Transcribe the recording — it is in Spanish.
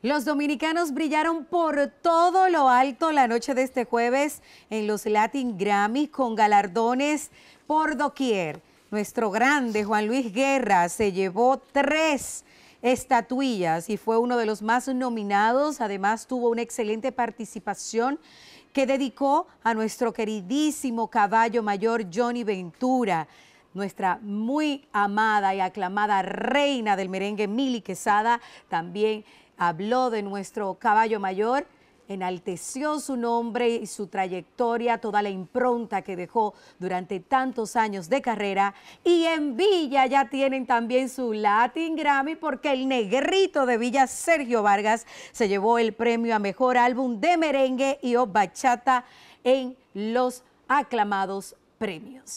Los dominicanos brillaron por todo lo alto la noche de este jueves en los Latin Grammy con galardones por doquier. Nuestro grande Juan Luis Guerra se llevó tres estatuillas y fue uno de los más nominados. Además tuvo una excelente participación que dedicó a nuestro queridísimo caballo mayor Johnny Ventura nuestra muy amada y aclamada reina del merengue, Mili Quesada, también habló de nuestro caballo mayor, enalteció su nombre y su trayectoria, toda la impronta que dejó durante tantos años de carrera. Y en Villa ya tienen también su Latin Grammy porque el negrito de Villa, Sergio Vargas, se llevó el premio a Mejor Álbum de Merengue y O Bachata en los aclamados premios.